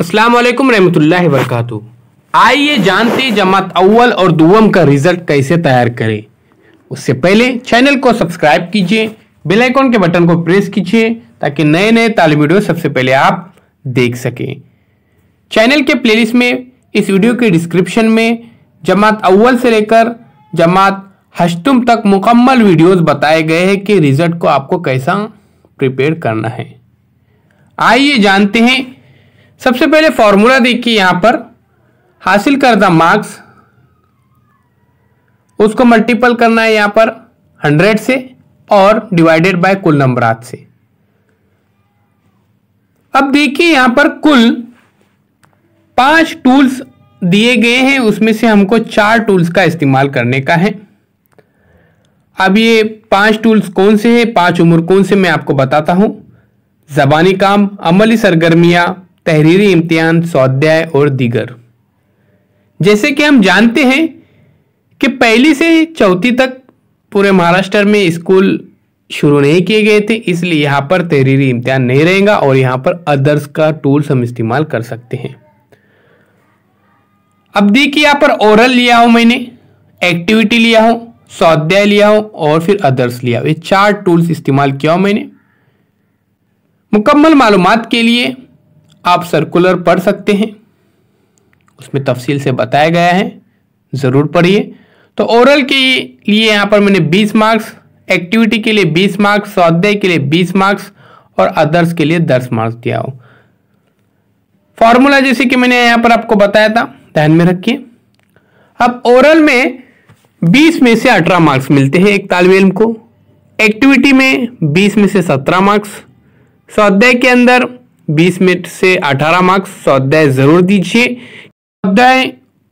असलम रहमतुल्ला वरक आइए जानते जमात अव्वल और दुवम का रिजल्ट कैसे तैयार करें उससे पहले चैनल को सब्सक्राइब कीजिए बेल आइकॉन के बटन को प्रेस कीजिए ताकि नए नए तालीम वीडियो सबसे पहले आप देख सकें चैनल के प्लेलिस्ट में इस वीडियो के डिस्क्रिप्शन में जमात अव्वल से लेकर जमात हश्तुम तक मुकम्मल वीडियोस बताए गए हैं कि रिजल्ट को आपको कैसा प्रिपेयर करना है आइए जानते हैं सबसे पहले फॉर्मूला देखिए यहां पर हासिल करदा मार्क्स उसको मल्टीपल करना है यहां पर हंड्रेड से और डिवाइडेड बाय कुल नंबर से अब देखिए यहां पर कुल पांच टूल्स दिए गए हैं उसमें से हमको चार टूल्स का इस्तेमाल करने का है अब ये पांच टूल्स कौन से हैं पांच उम्र कौन से मैं आपको बताता हूं ज़बानी काम अमली सरगर्मियां तहरीरी इम्तिहान स्वाध्याय और दीगर जैसे कि हम जानते हैं कि पहली से चौथी तक पूरे महाराष्ट्र में स्कूल शुरू नहीं किए गए थे इसलिए यहाँ पर तहरीरी इम्तिहान नहीं रहेगा और यहाँ पर अदर्स का टूल्स हम इस्तेमाल कर सकते हैं अब देखिए यहाँ पर ओरल लिया हो मैंने एक्टिविटी लिया हो स्वाध्याय लिया हो और फिर अदर्स लिया हो ये चार टूल्स इस्तेमाल किया हो मैंने मुकम्मल मालूम के लिए आप सर्कुलर पढ़ सकते हैं उसमें तफसील से बताया गया है ज़रूर पढ़िए तो ओरल के लिए यहाँ पर मैंने 20 मार्क्स एक्टिविटी के लिए 20 मार्क्स स्वाध्याय के लिए 20 मार्क्स और अदर्स के लिए 10 मार्क्स दिया हो फॉर्मूला जैसे कि मैंने यहाँ पर आपको बताया था ध्यान में रखिए अब ओरल में 20 में से 18 मार्क्स मिलते हैं एक तालब इम को एक्टिविटी में 20 में से 17 मार्क्स स्वाध्याय के अंदर बीस में से अठारह मार्क्स स्वाध्याय ज़रूर दीजिए स्वाध्याय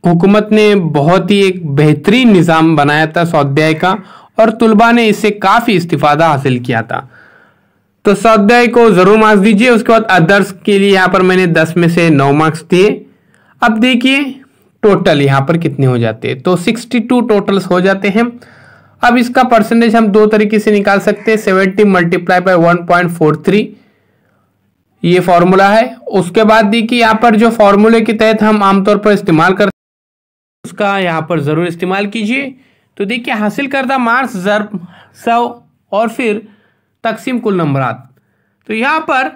हुकूमत ने बहुत ही एक बेहतरीन निज़ाम बनाया था स्वाध्याय का और तुलबा ने इससे काफ़ी इस्तीफादा हासिल किया था तो स्वाध्याय को ज़रूर मार्क्स दीजिए उसके बाद अदर्स के लिए यहाँ पर मैंने दस में से नौ मार्क्स दिए अब देखिए टोटल यहाँ पर कितने हो जाते हैं तो सिक्सटी टू टोटल्स हो जाते हैं अब इसका परसेंटेज हम दो तरीके से निकाल सकते हैं seventy multiply by one point four three ये फॉर्मूला है उसके बाद दी कि यहाँ पर जो फॉर्मूले के तहत हम आमतौर पर इस्तेमाल करते उसका यहाँ पर ज़रूर इस्तेमाल कीजिए तो देखिए हासिल करदा मार्क्स जर्ब सौ और फिर तकसीम कुल नंबरात तो यहाँ पर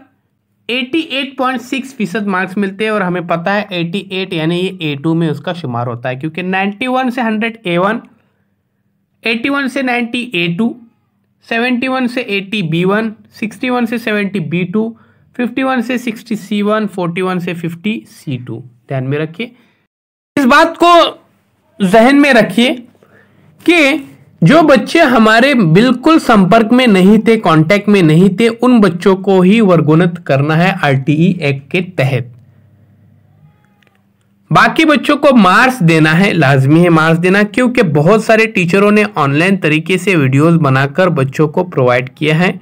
88.6 फीसद मार्क्स मिलते हैं और हमें पता है 88 यानी ये A2 में उसका शुमार होता है क्योंकि 91 से 100 A1 81 से 90 A2 71 से 80 B1 61 से 70 B2 51 से 60 C1, 41 से 50 C2 ध्यान में रखिए इस बात को जहन में रखिए कि जो बच्चे हमारे बिल्कुल संपर्क में नहीं थे कांटेक्ट में नहीं थे उन बच्चों को ही वर्गोन्नत करना है आरटीई एक्ट के तहत बाकी बच्चों को मार्क्स देना है लाजमी है मार्क्स देना क्योंकि बहुत सारे टीचरों ने ऑनलाइन तरीके से वीडियोस बनाकर बच्चों को प्रोवाइड किया है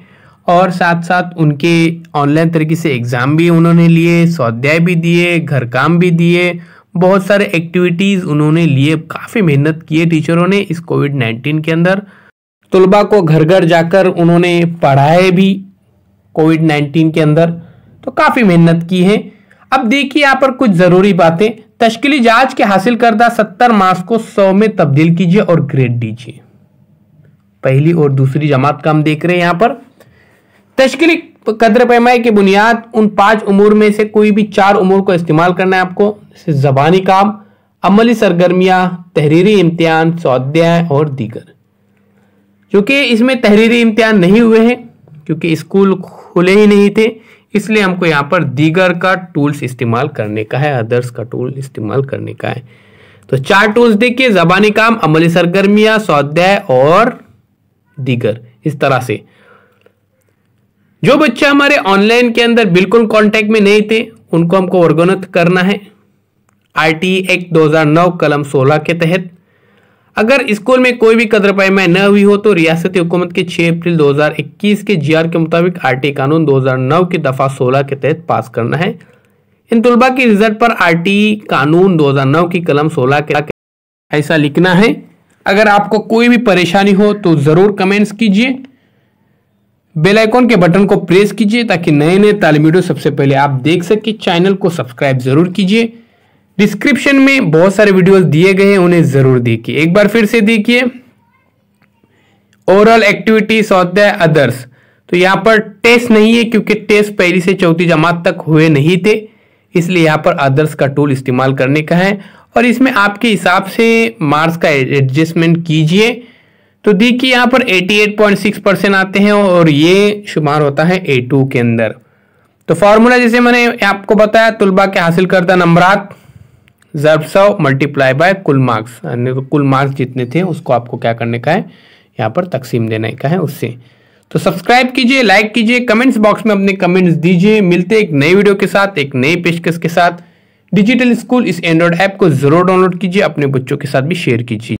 और साथ साथ उनके ऑनलाइन तरीके से एग्ज़ाम भी उन्होंने लिए स्वाध्याय भी दिए घर काम भी दिए बहुत सारे एक्टिविटीज़ उन्होंने लिए काफ़ी मेहनत किए टीचरों ने इस कोविड नाइन्टीन के अंदर तलबा को घर घर जाकर उन्होंने पढ़ाए भी कोविड नाइन्टीन के अंदर तो काफ़ी मेहनत की है अब देखिए यहाँ पर कुछ ज़रूरी बातें तश्किली जांच के हासिल करदा सत्तर मार्क्स को सौ में तब्दील कीजिए और ग्रेड दीजिए पहली और दूसरी जमात का हम देख रहे हैं यहाँ पर तश्करी कदर पैमाई की बुनियाद उन पांच उमूर में से कोई भी चार उमूर को इस्तेमाल करना है आपको जैसे ज़बानी काम अमली सरगर्मियां तहरीरी इम्तहान स्वाध्याय और दीगर क्योंकि इसमें तहरीरी इम्तहान नहीं हुए हैं क्योंकि स्कूल खुले ही नहीं थे इसलिए हमको यहाँ पर दीगर का टूल्स इस्तेमाल करने का है अदर्स का टूल इस्तेमाल करने का है तो चार टूल्स देखिए जबानी काम अमली सरगर्मियां स्वाध्याय और दीगर इस तरह से जो बच्चे हमारे ऑनलाइन के अंदर बिल्कुल कांटेक्ट में नहीं थे उनको हमको वर्गोन्नत करना है आर टी एक्ट दो कलम 16 के तहत अगर स्कूल में कोई भी कदर पैमाई न हुई हो तो रियासती हुकूमत के 6 अप्रैल 2021 के जीआर के मुताबिक आरटी e कानून 2009 की दफ़ा 16 के तहत पास करना है इन तुलबा के रिजल्ट पर आरटी e कानून 2009 की कलम 16 के ऐसा लिखना है अगर आपको कोई भी परेशानी हो तो ज़रूर कमेंट्स कीजिए बेल आइकॉन के बटन को प्रेस कीजिए ताकि नए नए तालीम वीडियो सबसे पहले आप देख सके चैनल को सब्सक्राइब जरूर कीजिए डिस्क्रिप्शन में बहुत सारे वीडियोस दिए गए हैं उन्हें जरूर देखिए एक बार फिर से देखिए ओवरऑल एक्टिविटीज ऑफ अदर्स तो यहाँ पर टेस्ट नहीं है क्योंकि टेस्ट पहली से चौथी जमात तक हुए नहीं थे इसलिए यहाँ पर अदर्स का टूल इस्तेमाल करने का है और इसमें आपके हिसाब से मार्क्स का एडजस्टमेंट कीजिए तो देखिए यहाँ पर 88.6 परसेंट आते हैं और ये शुमार होता है ए टू के अंदर तो फार्मूला जैसे मैंने आपको बताया तुलबा के हासिल करता नंबरात जरब सौ मल्टीप्लाई बाय कुल मार्क्स तो कुल मार्क्स जितने थे उसको आपको क्या करने का है यहाँ पर तकसीम देने का है उससे तो सब्सक्राइब कीजिए लाइक कीजिए कमेंट्स बॉक्स में अपने कमेंट्स दीजिए मिलते एक नई वीडियो के साथ एक नई पेशकश के साथ डिजिटल स्कूल इस एंड्रॉयड ऐप को जरूर डाउनलोड कीजिए अपने बच्चों के साथ भी शेयर कीजिए